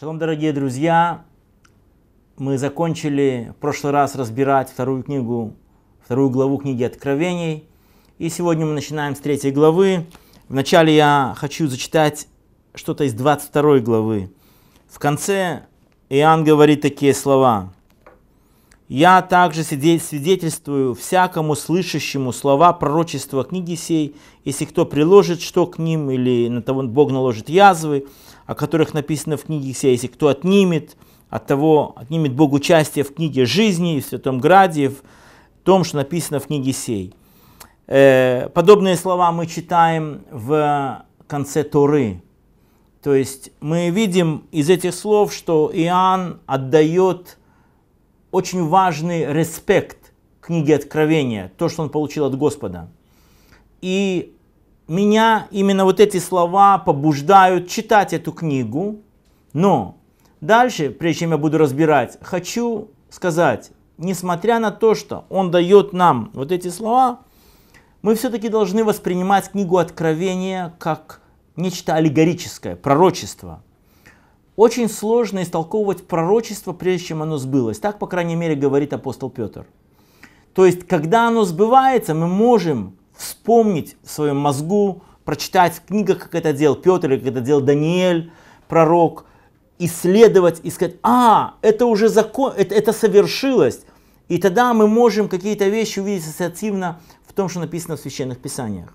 Шалом, дорогие друзья! Мы закончили в прошлый раз разбирать вторую книгу, вторую главу книги Откровений. И сегодня мы начинаем с третьей главы. Вначале я хочу зачитать что-то из 22 главы. В конце Иоанн говорит такие слова. Я также свидетельствую всякому слышащему слова пророчества книги сей, если кто приложит что к ним, или на того Бог наложит язвы, о которых написано в книге сей, если кто отнимет от того, отнимет Бог участие в книге жизни, в Святом Граде, в том, что написано в книге сей. Э, подобные слова мы читаем в конце Торы. То есть мы видим из этих слов, что Иоанн отдает очень важный респект книги Откровения, то, что он получил от Господа. И меня именно вот эти слова побуждают читать эту книгу. Но дальше, прежде чем я буду разбирать, хочу сказать, несмотря на то, что он дает нам вот эти слова, мы все-таки должны воспринимать книгу Откровения как нечто аллегорическое, пророчество – очень сложно истолковывать пророчество, прежде чем оно сбылось. Так, по крайней мере, говорит апостол Петр. То есть, когда оно сбывается, мы можем вспомнить в своем мозгу, прочитать в книгах, как это делал Петр, или как это делал Даниэль, пророк, исследовать и сказать, а, это уже закон, это, это совершилось. И тогда мы можем какие-то вещи увидеть ассоциативно в том, что написано в священных писаниях.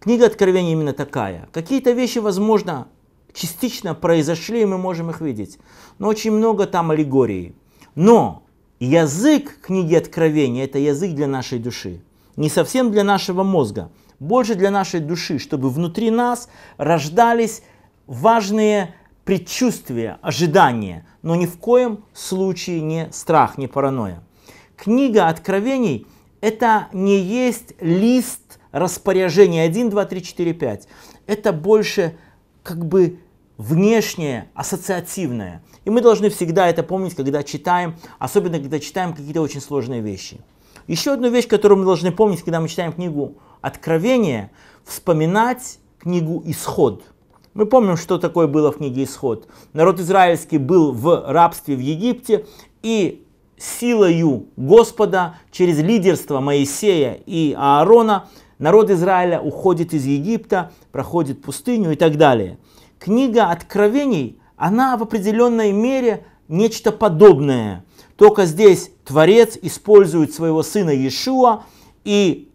Книга Откровения именно такая. Какие-то вещи, возможно, частично произошли, и мы можем их видеть. Но очень много там аллегории. Но язык книги Откровения – это язык для нашей души. Не совсем для нашего мозга, больше для нашей души, чтобы внутри нас рождались важные предчувствия, ожидания, но ни в коем случае не страх, не паранойя. Книга Откровений – это не есть лист распоряжения 1, 2, 3, 4, 5. Это больше как бы внешнее, ассоциативное. И мы должны всегда это помнить, когда читаем, особенно когда читаем какие-то очень сложные вещи. Еще одну вещь, которую мы должны помнить, когда мы читаем книгу Откровение, вспоминать книгу Исход. Мы помним, что такое было в книге Исход. Народ израильский был в рабстве в Египте, и силою Господа, через лидерство Моисея и Аарона, народ Израиля уходит из Египта, проходит пустыню и так далее. Книга Откровений, она в определенной мере нечто подобное. Только здесь Творец использует своего сына Иешуа и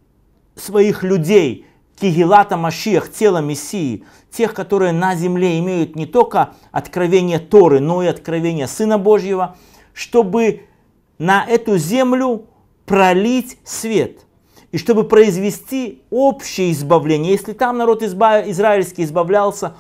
своих людей, Кигилата, Машиях, тело Мессии, тех, которые на земле имеют не только откровение Торы, но и откровение Сына Божьего, чтобы на эту землю пролить свет – и чтобы произвести общее избавление. Если там народ изба... израильский избавлялся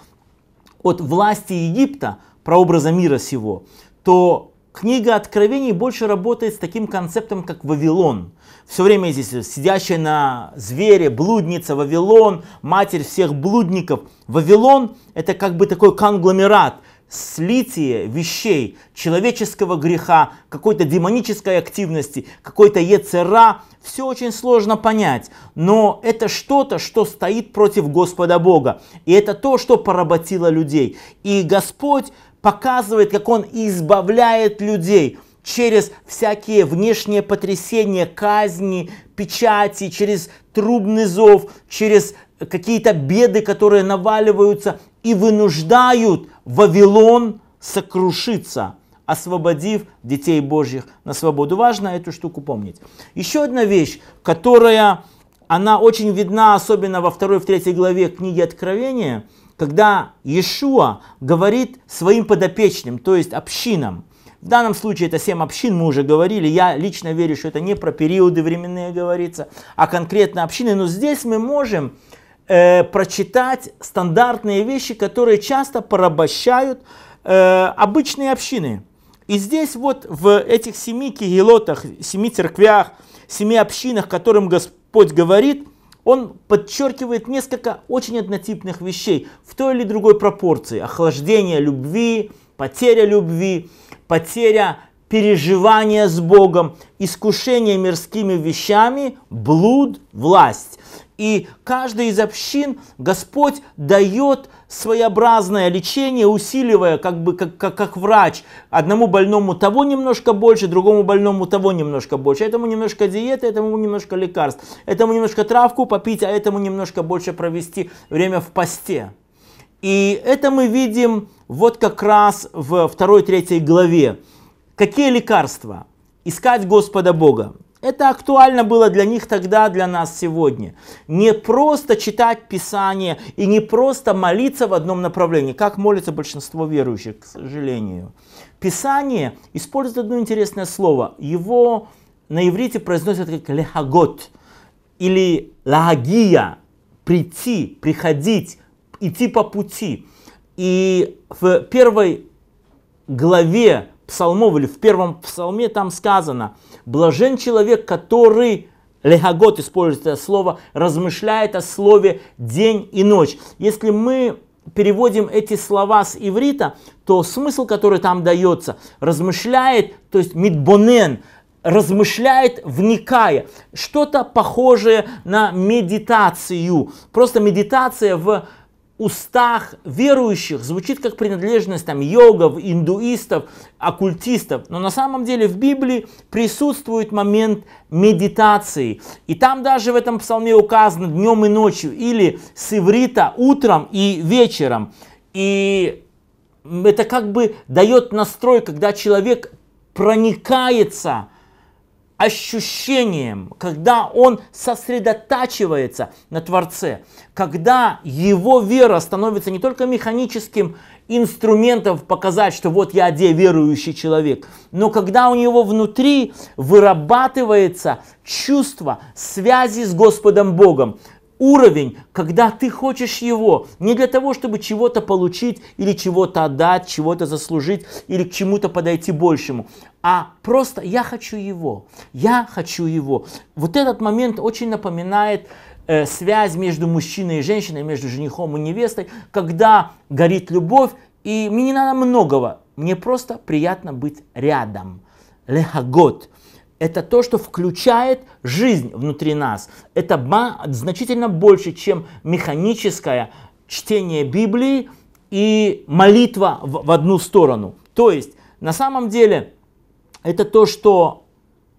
от власти Египта, прообраза мира сего, то книга Откровений больше работает с таким концептом, как Вавилон. Все время здесь сидящая на звере, блудница, Вавилон, матерь всех блудников. Вавилон – это как бы такой конгломерат – слитие вещей, человеческого греха, какой-то демонической активности, какой-то ецера, все очень сложно понять. Но это что-то, что стоит против Господа Бога. И это то, что поработило людей. И Господь показывает, как Он избавляет людей – через всякие внешние потрясения, казни, печати, через трубный зов, через какие-то беды, которые наваливаются, и вынуждают Вавилон сокрушиться, освободив детей Божьих на свободу. Важно эту штуку помнить. Еще одна вещь, которая, она очень видна, особенно во второй, и третьей главе книги Откровения, когда Иешуа говорит своим подопечным, то есть общинам, в данном случае это семь общин, мы уже говорили, я лично верю, что это не про периоды временные говорится, а конкретно общины, но здесь мы можем э, прочитать стандартные вещи, которые часто порабощают э, обычные общины. И здесь вот в этих семи кигелотах, семи церквях, семи общинах, которым Господь говорит, он подчеркивает несколько очень однотипных вещей в той или другой пропорции. Охлаждение любви, потеря любви, потеря переживания с Богом, искушение мирскими вещами, блуд, власть. И каждый из общин Господь дает своеобразное лечение, усиливая, как бы как, как, как врач, одному больному того немножко больше, другому больному того немножко больше, этому немножко диеты, этому немножко лекарств, этому немножко травку попить, а этому немножко больше провести время в посте. И это мы видим вот как раз в 2-3 главе. Какие лекарства? Искать Господа Бога. Это актуально было для них тогда, для нас сегодня. Не просто читать Писание и не просто молиться в одном направлении, как молится большинство верующих, к сожалению. Писание использует одно интересное слово. Его на иврите произносят как лехагот или лагия, прийти, приходить, идти по пути. И в первой главе псалмов или в первом псалме там сказано, блажен человек, который Легагот использует это слово, размышляет о слове день и ночь. Если мы переводим эти слова с иврита, то смысл, который там дается, размышляет, то есть мидбонен, размышляет, вникая. Что-то похожее на медитацию. Просто медитация в устах верующих звучит как принадлежность там йогов, индуистов, оккультистов, но на самом деле в Библии присутствует момент медитации. И там даже в этом псалме указано днем и ночью, или с иврита утром и вечером. И это как бы дает настрой, когда человек проникается ощущением, когда он сосредотачивается на Творце, когда его вера становится не только механическим инструментом показать, что вот я где верующий человек, но когда у него внутри вырабатывается чувство связи с Господом Богом, уровень, когда ты хочешь его не для того, чтобы чего-то получить или чего-то отдать, чего-то заслужить или к чему-то подойти большему, а просто я хочу его, я хочу его. Вот этот момент очень напоминает э, связь между мужчиной и женщиной, между женихом и невестой, когда горит любовь, и мне не надо многого, мне просто приятно быть рядом. Лехагот – это то, что включает жизнь внутри нас. Это значительно больше, чем механическое чтение Библии и молитва в, в одну сторону. То есть, на самом деле, это то, что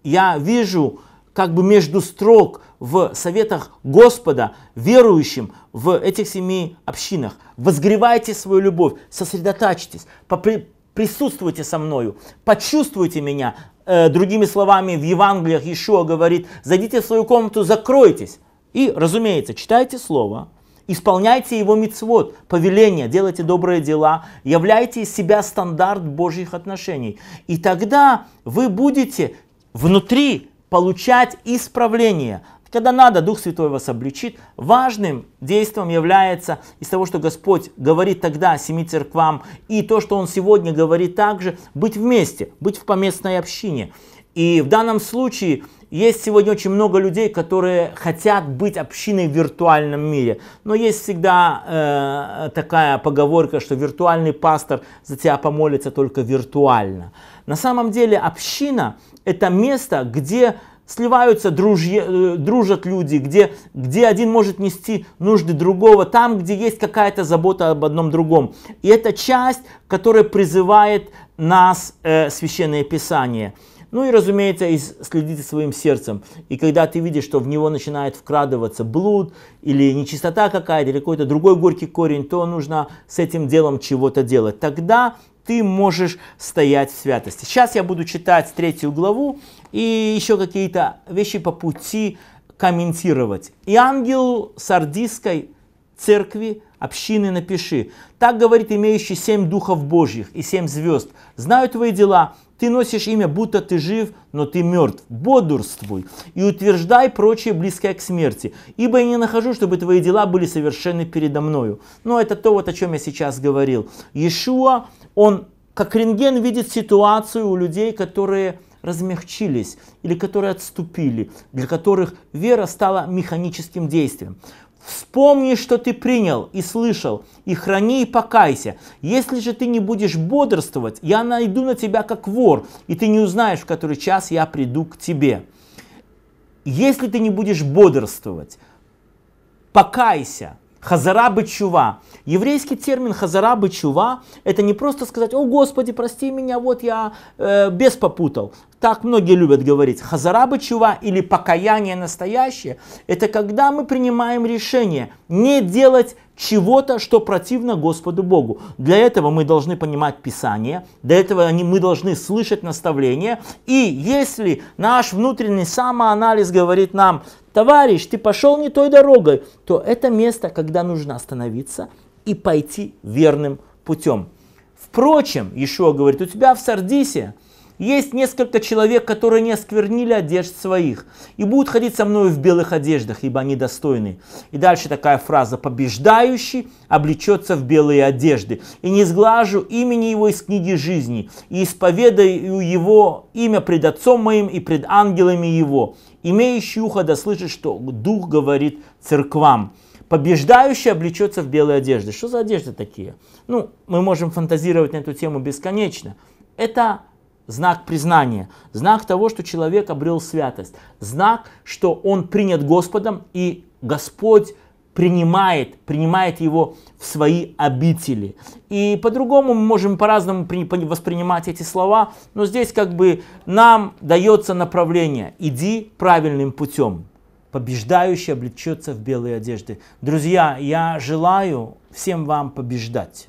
я вижу как бы между строк в советах Господа верующим в этих семи общинах. Возгревайте свою любовь, сосредотачьтесь, попри, присутствуйте со мною, почувствуйте меня. Э, другими словами, в Евангелиях Ишуа говорит, зайдите в свою комнату, закройтесь. И, разумеется, читайте Слово, исполняйте его мицвод, повеление, делайте добрые дела, являйте из себя стандарт Божьих отношений. И тогда вы будете внутри получать исправление, когда надо, Дух Святой вас обличит. Важным действием является из того, что Господь говорит тогда семи церквам, и то, что Он сегодня говорит также, быть вместе, быть в поместной общине. И в данном случае есть сегодня очень много людей, которые хотят быть общиной в виртуальном мире. Но есть всегда э, такая поговорка, что виртуальный пастор за тебя помолится только виртуально. На самом деле община – это место, где сливаются, дружья, э, дружат люди, где, где один может нести нужды другого, там, где есть какая-то забота об одном другом. И это часть, которая призывает нас э, Священное Писание. Ну и, разумеется, и следите своим сердцем. И когда ты видишь, что в него начинает вкрадываться блуд или нечистота какая-то, или какой-то другой горький корень, то нужно с этим делом чего-то делать. Тогда ты можешь стоять в святости. Сейчас я буду читать третью главу и еще какие-то вещи по пути комментировать. И ангел Сардиской церкви, общины напиши. Так говорит имеющий семь духов Божьих и семь звезд. Знаю твои дела, ты носишь имя, будто ты жив, но ты мертв. Бодрствуй и утверждай прочее близкое к смерти, ибо я не нахожу, чтобы твои дела были совершены передо мною. Но это то, вот о чем я сейчас говорил. Иешуа, он как рентген видит ситуацию у людей, которые размягчились или которые отступили, для которых вера стала механическим действием. Вспомни, что ты принял и слышал, и храни и покайся. Если же ты не будешь бодрствовать, я найду на тебя как вор, и ты не узнаешь, в который час я приду к тебе. Если ты не будешь бодрствовать, покайся, Хазара бычува. Еврейский термин хазара бычува это не просто сказать, о Господи, прости меня, вот я э, без попутал. Так многие любят говорить. Хазара бычува или покаяние настоящее, это когда мы принимаем решение не делать чего-то, что противно Господу Богу. Для этого мы должны понимать Писание, для этого мы должны слышать наставления. И если наш внутренний самоанализ говорит нам, товарищ, ты пошел не той дорогой, то это место, когда нужно остановиться и пойти верным путем. Впрочем, Ишуа говорит, у тебя в Сардисе есть несколько человек, которые не осквернили одежд своих, и будут ходить со мной в белых одеждах, ибо они достойны. И дальше такая фраза, побеждающий облечется в белые одежды, и не сглажу имени его из книги жизни, и исповедаю его имя пред отцом моим и пред ангелами его. Имеющий ухо да слышит, что дух говорит церквам побеждающий облечется в белые одежды. Что за одежды такие? Ну, мы можем фантазировать на эту тему бесконечно. Это знак признания, знак того, что человек обрел святость, знак, что он принят Господом и Господь принимает, принимает его в свои обители. И по-другому мы можем по-разному воспринимать эти слова, но здесь как бы нам дается направление «иди правильным путем». Побеждающий облечется в белые одежды. Друзья, я желаю всем вам побеждать.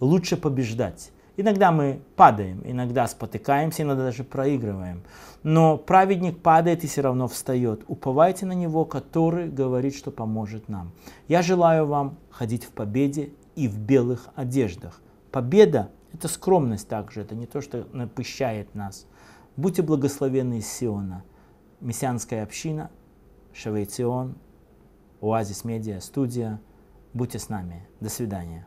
Лучше побеждать. Иногда мы падаем, иногда спотыкаемся, иногда даже проигрываем. Но праведник падает и все равно встает. Уповайте на него, который говорит, что поможет нам. Я желаю вам ходить в победе и в белых одеждах. Победа – это скромность также, это не то, что напыщает нас. Будьте благословенны из Сиона. Мессианская община, Шавейцион, Оазис Медиа, студия. Будьте с нами. До свидания.